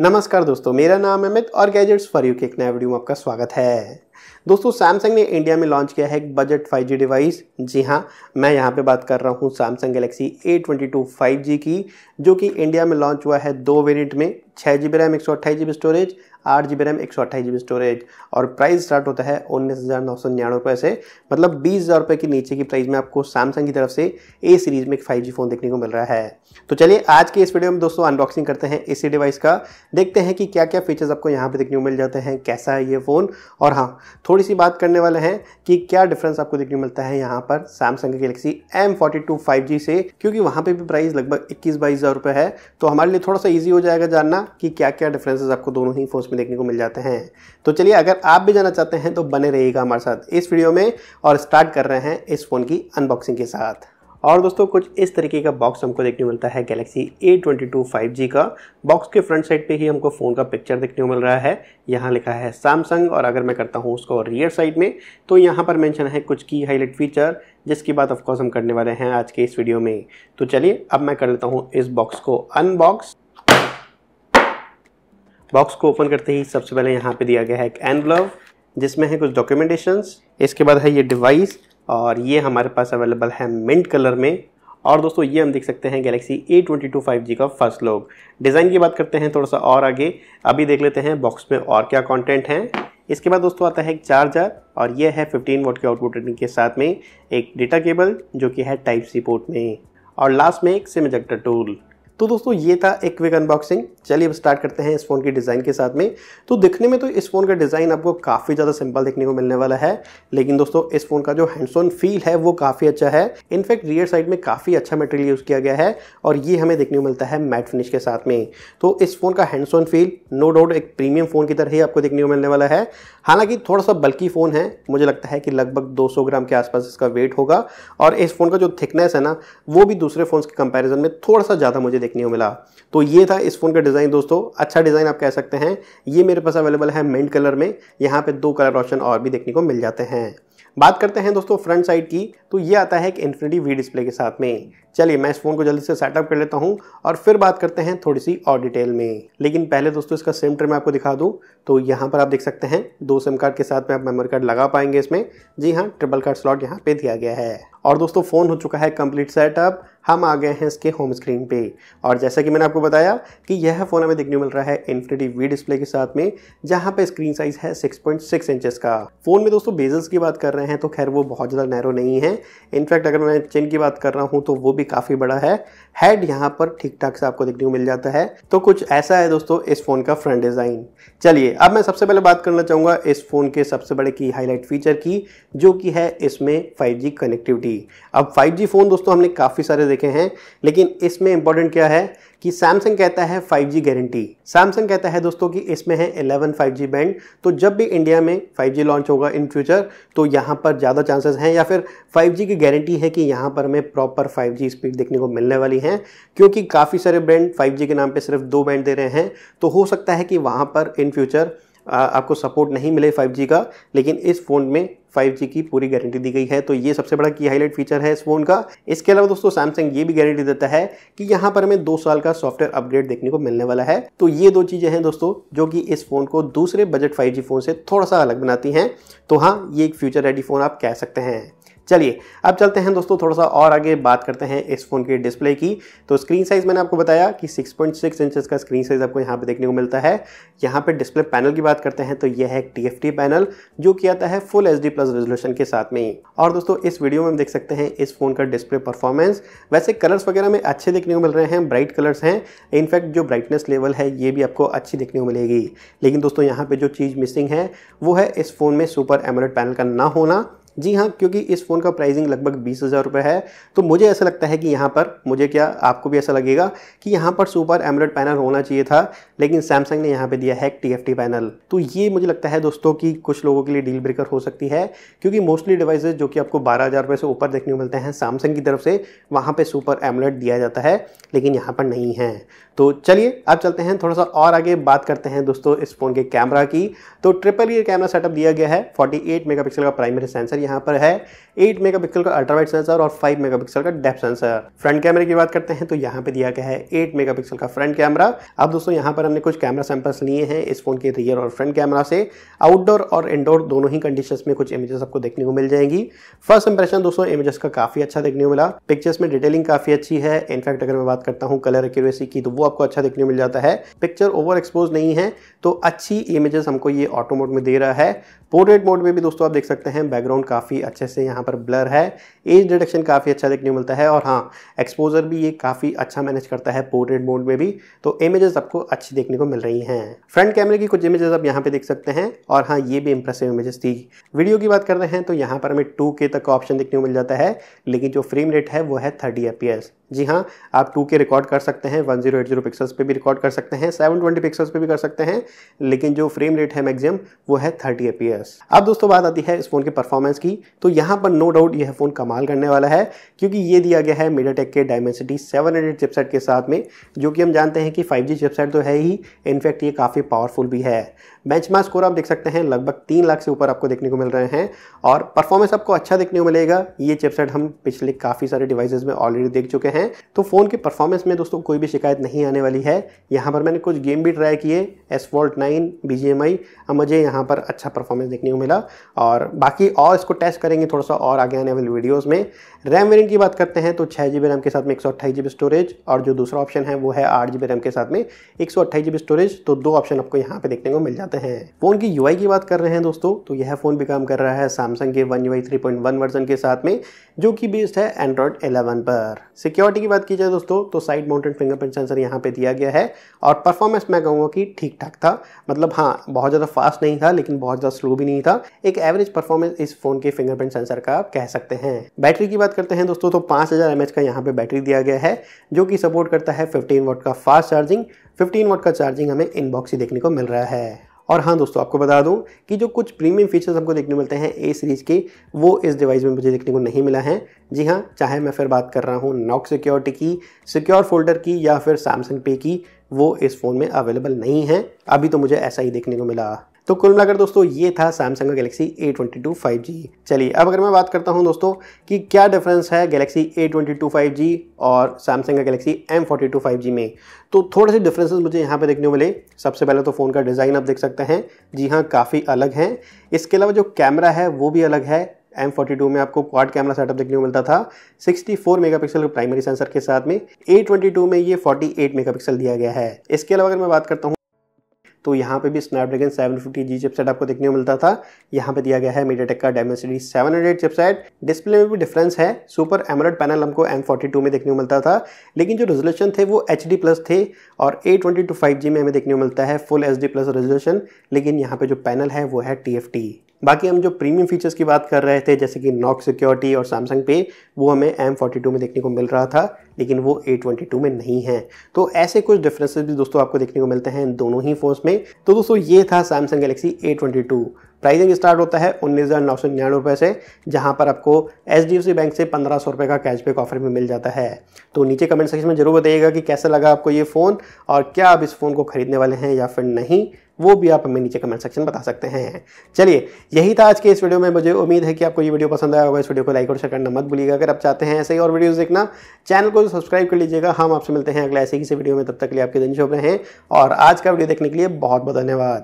नमस्कार दोस्तों मेरा नाम है अमित और गैजेट्स फॉर यू के एक नया वीडियो में आपका स्वागत है दोस्तों सैमसंग ने इंडिया में लॉन्च किया है एक बजट 5G डिवाइस जी हाँ मैं यहाँ पे बात कर रहा हूँ सैमसंग गैलेक्सी A22 5G की जो कि इंडिया में लॉन्च हुआ है दो वेरिएंट में छः जी बी रैम एक सौ अट्ठाईस जी बी स्टोरेज आठ जी बी रैम एक सौ अट्ठाईस जी बी स्टोरेज और प्राइस स्टार्ट होता है उन्नीस हज़ार नौ सौ निन्यानवे रुपये से मतलब बीस हज़ार रुपये के नीचे की प्राइस में आपको सैमसंग की तरफ से ए सीरीज़ में एक फाइव जी फ़ोन देखने को मिल रहा है तो चलिए आज के इस वीडियो में दोस्तों अनबॉक्सिंग करते हैं इसी डिवाइस का देखते हैं कि क्या क्या फीचर्स आपको यहाँ पर देखने को मिल जाते हैं कैसा है ये फ़ोन और हाँ थोड़ी सी बात करने वाले हैं कि क्या डिफरेंस आपको देखने को मिलता है यहाँ पर Samsung Galaxy Galaxy M forty two five G से क्योंकि वहाँ पर भी प्राइस लगभग इक्कीस बाईस हज़ार रुपये है तो हमारे लिए थोड़ा सा ईजी हो जाएगा जानना कि क्या क्या डिफरेंसेस आपको दोनों ही फोर्स में देखने को मिल जाते हैं तो चलिए अगर आप भी जाना चाहते हैं तो बने रहिएगा हमारे साथ इस वीडियो में और स्टार्ट कर रहे हैं इस फ़ोन की अनबॉक्सिंग के साथ और दोस्तों कुछ इस तरीके का बॉक्स हमको देखने को मिलता है गैलेक्सी ए ट्वेंटी का बॉक्स के फ्रंट साइड पे ही हमको फ़ोन का पिक्चर देखने को मिल रहा है यहाँ लिखा है सैमसंग और अगर मैं करता हूँ उसको रियर साइड में तो यहाँ पर मेंशन है कुछ की हाईलाइट फीचर जिसकी बात ऑफकोर्स हम करने वाले हैं आज के इस वीडियो में तो चलिए अब मैं कर लेता हूँ इस बॉक्स को अनबॉक्स बॉक्स को ओपन करते ही सबसे पहले यहाँ पे दिया गया है एक एनवलव जिसमें है कुछ डॉक्यूमेंटेशंस इसके बाद है ये डिवाइस और ये हमारे पास अवेलेबल है मिंट कलर में और दोस्तों ये हम देख सकते हैं Galaxy A twenty two five G का फर्स्ट लोग डिज़ाइन की बात करते हैं थोड़ा सा और आगे अभी देख लेते हैं बॉक्स में और क्या कॉन्टेंट है इसके बाद दोस्तों आता है एक चार्जर और यह है 15 वोट के आउटपुट रेटिंग के साथ में एक डेटा केबल जो कि है टाइप सी पोर्ट में और लास्ट में एक सिम इजेक्टर टूल तो दोस्तों ये था एक क्विक अनबॉक्सिंग चलिए अब स्टार्ट करते हैं इस फ़ोन की डिज़ाइन के साथ में तो दिखने में तो इस फ़ोन का डिज़ाइन आपको काफ़ी ज़्यादा सिंपल देखने को मिलने वाला है लेकिन दोस्तों इस फ़ोन का जो हैंडसोन फील है वो काफ़ी अच्छा है इनफैक्ट रियर साइड में काफ़ी अच्छा मटेरियल यूज़ किया गया है और ये हमें देखने को मिलता है मैट फिनिश के साथ में तो इस फ़ोन का हैंडसोन फील नो डाउट एक प्रीमियम फ़ोन की तरह ही आपको देखने को मिलने वाला है हालांकि थोड़ा सा बल्कि फ़ोन है मुझे लगता है कि लगभग 200 ग्राम के आसपास इसका वेट होगा और इस फ़ोन का जो थिकनेस है ना वो भी दूसरे फ़ोन के कंपैरिजन में थोड़ा सा ज़्यादा मुझे देखने को मिला तो ये था इस फ़ोन का डिज़ाइन दोस्तों अच्छा डिज़ाइन आप कह सकते हैं ये मेरे पास अवेलेबल है मिंट कलर में यहाँ पे दो कलर ऑप्शन और भी देखने को मिल जाते हैं बात करते हैं दोस्तों फ्रंट साइड की तो ये आता है एक इन्फिनिटी वी डिस्प्ले के साथ में चलिए मैं इस फ़ोन को जल्दी से सेटअप कर लेता हूँ और फिर बात करते हैं थोड़ी सी और डिटेल में लेकिन पहले दोस्तों इसका सिम ट्रे मैं आपको दिखा दूँ तो यहाँ पर आप देख सकते हैं दो सिम कार्ड के साथ में आप मेमोरी कार्ड लगा पाएंगे इसमें जी हाँ ट्रिपल कार्ड स्लॉट यहाँ पे दिया गया है और दोस्तों फ़ोन हो चुका है कंप्लीट सेटअप हम आ गए हैं इसके होम स्क्रीन पे और जैसा कि मैंने आपको बताया कि यह फ़ोन हमें देखने मिल रहा है इन्फिनिटी वी डिस्प्ले के साथ में जहां पे स्क्रीन साइज है 6.6 पॉइंट इंचेस का फ़ोन में दोस्तों बेजल्स की बात कर रहे हैं तो खैर वो बहुत ज़्यादा नैरो नहीं है इनफैक्ट अगर मैं चिन की बात कर रहा हूँ तो वो भी काफ़ी बड़ा है हेड यहाँ पर ठीक ठाक से आपको देखने को मिल जाता है तो कुछ ऐसा है दोस्तों इस फ़ोन का फ्रंट डिज़ाइन चलिए अब मैं सबसे पहले बात करना चाहूँगा इस फ़ोन के सबसे बड़े की हाईलाइट फीचर की जो कि है इसमें फाइव कनेक्टिविटी अब 5G फ़ोन दोस्तों हमने काफ़ी सारे देखे हैं लेकिन इसमें इंपॉर्टेंट क्या है कि सैमसंग कहता है 5G गारंटी सैमसंग कहता है दोस्तों कि इसमें है 11 5G बैंड तो जब भी इंडिया में 5G लॉन्च होगा इन फ्यूचर तो यहाँ पर ज़्यादा चांसेस हैं या फिर 5G की गारंटी है कि यहाँ पर हमें प्रॉपर 5G स्पीड देखने को मिलने वाली है क्योंकि काफ़ी सारे ब्रांड 5G के नाम पे सिर्फ दो बैंड दे रहे हैं तो हो सकता है कि वहाँ पर इन फ्यूचर आपको सपोर्ट नहीं मिले 5G का लेकिन इस फ़ोन में 5G की पूरी गारंटी दी गई है तो ये सबसे बड़ा की हाईलाइट फीचर है इस फ़ोन का इसके अलावा दोस्तों सैमसंग ये भी गारंटी देता है कि यहाँ पर हमें दो साल का सॉफ्टवेयर अपग्रेड देखने को मिलने वाला है तो ये दो चीज़ें हैं दोस्तों जो कि इस फ़ोन को दूसरे बजट 5G फ़ोन से थोड़ा सा अलग बनाती हैं तो हाँ ये एक फ्यूचर रेडी फ़ोन आप कह सकते हैं चलिए अब चलते हैं दोस्तों थोड़ा सा और आगे बात करते हैं इस फ़ोन के डिस्प्ले की तो स्क्रीन साइज़ मैंने आपको बताया कि 6.6 पॉइंट का स्क्रीन साइज़ आपको यहाँ पे देखने को मिलता है यहाँ पे डिस्प्ले पैनल की बात करते हैं तो यह है एक टी पैनल जो कि आता है फुल एच प्लस रेजोल्यूशन के साथ में ही और दोस्तों इस वीडियो में हम देख सकते हैं इस फ़ोन का डिस्प्ले परफॉर्मेंस वैसे कलर्स वगैरह में अच्छे देखने को मिल रहे हैं ब्राइट कलर्स हैं इनफैक्ट जो ब्राइटनेस लेवल है ये भी आपको अच्छी देखने को मिलेगी लेकिन दोस्तों यहाँ पर जो चीज़ मिसिंग है वो है इस फ़ोन में सुपर एमोलेट पैनल का ना होना जी हाँ क्योंकि इस फ़ोन का प्राइसिंग लगभग बीस हज़ार रुपये है तो मुझे ऐसा लगता है कि यहाँ पर मुझे क्या आपको भी ऐसा लगेगा कि यहाँ पर सुपर एमरेड पैनल होना चाहिए था लेकिन सैमसंग ने यहाँ पे दिया है टी एफ पैनल तो ये मुझे लगता है दोस्तों कि कुछ लोगों के लिए डील ब्रेकर हो सकती है क्योंकि मोस्टली डिवाइसेज जो कि आपको बारह हज़ार से ऊपर देखने को मिलते हैं सैमसंग की तरफ से वहाँ पर सुपर एमरेड दिया जाता है लेकिन यहाँ पर नहीं है तो चलिए अब चलते हैं थोड़ा सा और आगे बात करते हैं दोस्तों इस फ़ोन के कैमरा की तो triple rear e camera setup दिया गया है फोर्टी मेगापिक्सल का प्राइमरी सेंसर यहाँ पर है 8 मेगापिक्सल का अल्ट्रावाइट सेंसर और 5 मेगापिक्सल का डेप सेंसर फ्रंट कैमरे की बात करते हैं तो यहाँ पे दिया गया है 8 मेगापिक्सल का फ्रंट कैमरा अब दोस्तों यहाँ पर हमने कुछ कैमरा सैंपल्स लिए हैं इस फोन के रियर और फ्रंट कैमरा से आउटडोर और इंडोर दोनों ही कंडीशन में कुछ इमेजेस आपको देखने को मिल जाएंगी फर्स्ट इंप्रेशन दोस्तों इमेजेस का काफी अच्छा देखने को मिला पिक्चर्स में डिटेलिंग काफी अच्छी है इनफैक्ट अगर मैं बात करता हूँ कलर एक्यूरेसी की तो वो आपको अच्छा देखने को मिल जाता है पिक्चर ओवर एक्सपोज नहीं है तो अच्छी इमेजेस हमको ये ऑटो मोड में दे रहा है पोर्ट्रेट मोड में भी दोस्तों आप देख सकते हैं बैकग्राउंड काफ़ी अच्छे से यहाँ पर ब्लर है एज डिडक्शन काफ़ी अच्छा देखने को मिलता है और हाँ एक्सपोजर भी ये काफ़ी अच्छा मैनेज करता है पोर्ट्रेट मोड में भी तो इमेजेस आपको अच्छी देखने को मिल रही हैं फ्रंट कैमरे की कुछ इमेजेस आप यहाँ पे देख सकते हैं और हाँ ये भी इंप्रेसिव इमेजेस थी वीडियो की बात करते हैं तो यहाँ पर हमें टू तक का ऑप्शन देखने को मिल जाता है लेकिन जो फ्रेम रेट है वो है थर्टी एफ जी हाँ आप टू के रिकॉर्ड कर सकते हैं one zero eight zero pixels पर भी रिकॉर्ड कर सकते हैं सेवन ट्वेंटी पिक्सल्स पर भी कर सकते हैं लेकिन जो फ्रेम रेट है मैक्सिमम वो है थर्टी ए अब दोस्तों बात आती है इस फ़ोन की परफॉर्मेंस की तो यहाँ पर नो डाउट यह फ़ोन कमाल करने वाला है क्योंकि ये दिया गया है मीडियाटेक के डायमेंसिटी हंड्रेड चिपसेट के साथ में जो कि हम जानते हैं कि जी चिपसेट तो है ही इनफैक्ट ये काफ़ी पावरफुल भी है बेंचमार्क स्कोर आप देख सकते हैं लगभग तीन लाख से ऊपर आपको देखने को मिल रहे हैं और परफॉर्मेंस आपको अच्छा देखने को मिलेगा ये चिपसेट हम पिछले काफ़ी सारे डिवाइसेज में ऑलरेडी देख चुके हैं तो फ़ोन के परफॉर्मेंस में दोस्तों कोई भी शिकायत नहीं आने वाली है यहाँ पर मैंने कुछ गेम भी ट्राई किए Asphalt nine B G M I मुझे यहाँ पर अच्छा परफॉर्मेंस देखने को मिला और बाकी और इसको टेस्ट करेंगे थोड़ा सा और आगे आने वाली वीडियोज़ में रैम वेरियंट की बात करते हैं तो छः जी बी रैम के साथ में एक सौ अट्ठाईस जी बी स्टोरेज और जो दूसरा ऑप्शन है वो है आठ जी बी रैम के साथ में एक सौ अट्ठाईस जी बी स्टोरेज तो दो ऑप्शन आपको यहाँ पर देखने को मिल जाता है करते हैं फोन की यूआई की बात कर रहे हैं दोस्तों तो यह फोन भी काम कर रहा है सैमसंग के वन यूआई 3.1 वर्जन के साथ में जो कि बेस्ड है एंड्रॉइड 11 पर सिक्योरिटी की बात की जाए दोस्तों तो साइड माउंटेड फिंगरप्रिंट सेंसर यहाँ पे दिया गया है और परफॉर्मेंस मैं कहूँगा कि ठीक ठाक था मतलब हाँ बहुत ज़्यादा फास्ट नहीं था लेकिन बहुत ज़्यादा स्लो भी नहीं था एक एवरेज परफॉर्मेंस इस फोन के फिंगरप्रिंट सेंसर का आप कह सकते हैं बैटरी की बात करते हैं दोस्तों तो पांच हज़ार का यहाँ पे बैटरी दिया गया है जो कि सपोर्ट करता है फिफ्टीन वोट का फास्ट चार्जिंग 15 वोट का चार्जिंग हमें इनबॉक्स ही देखने को मिल रहा है और हाँ दोस्तों आपको बता दूं कि जो कुछ प्रीमियम फीचर्स हमको देखने मिलते हैं ए सीरीज़ के वो इस डिवाइस में मुझे देखने को नहीं मिला है जी हाँ चाहे मैं फिर बात कर रहा हूँ नॉक सिक्योरिटी की सिक्योर फोल्डर की या फिर सैमसंग पे की वो इस फ़ोन में अवेलेबल नहीं है अभी तो मुझे ऐसा ही देखने को मिला तो कुल मिलाकर दोस्तों ये था सैमसंग का Galaxy A twenty two five G चलिए अब अगर मैं बात करता हूँ दोस्तों कि क्या डिफरेंस है Galaxy A twenty two five G और सैमसंग का Galaxy M forty two five G में तो थोड़े से डिफरेंसेस मुझे यहाँ पे देखने को मिले सबसे पहले तो फ़ोन का डिज़ाइन आप देख सकते हैं जी हाँ काफ़ी अलग हैं इसके अलावा जो कैमरा है वो भी अलग है एम फोर्टी टू में आपको क्वाड कैमरा सेटअप देखने को मिलता था 64 मेगापिक्सल पिक्सल प्राइमरी सेंसर के साथ में ए ट्वेंटी टू में ये 48 मेगापिक्सल दिया गया है इसके अलावा अगर मैं बात करता हूँ तो यहाँ पे भी स्नैपड्रैगन 750G चिपसेट आपको देखने को मिलता था यहाँ पे दिया गया है मीडियाटेक का सेवन 700 चिपसेट डिस्प्ले में भी डिफरेंस है सुपर एमोलेड पैनल हमको M42 में देखने को मिलता था लेकिन जो रेजोल्यूशन थे वो एच प्लस थे और A twenty two five G में हमें देखने को मिलता है फुल एच प्लस रेजोल्यूशन लेकिन यहाँ पे जो पैनल है वो है टी बाकी हम जो प्रीमियम फीचर्स की बात कर रहे थे जैसे कि नॉक सिक्योरिटी और सैमसंग पे वो हमें एम फोर्टी टू में देखने को मिल रहा था लेकिन वो ए ट्वेंटी टू में नहीं है तो ऐसे कुछ डिफरेंसेस भी दोस्तों आपको देखने को मिलते हैं दोनों ही फ़ोन्स में तो दोस्तों ये था Samsung Galaxy A twenty two pricing start होता है उन्नीस हज़ार नौ सौ निन्यानवे रुपये से जहाँ पर आपको H D F C bank से पंद्रह सौ रुपये का कैशबैक ऑफर भी मिल जाता है तो नीचे कमेंट सेक्शन में ज़रूर बताइएगा कि कैसा लगा आपको ये फ़ोन और क्या आप इस फ़ोन को ख़रीदने वाले हैं या फिर नहीं वो भी आप हमें नीचे कमेंट सेक्शन में बता सकते हैं चलिए यही था आज के इस वीडियो में मुझे उम्मीद है कि आपको ये वीडियो पसंद आया होगा इस वीडियो को लाइक और शेयर करना मत भूलिएगा अगर आप चाहते हैं ऐसे ही और वीडियोस देखना चैनल को तो सब्सक्राइब कर लीजिएगा हम आपसे मिलते हैं अगले ऐसे किसी वीडियो में तब तक के लिए आपके दिन शुभ रहे हैं और आज का वीडियो देखने के लिए बहुत बहुत धन्यवाद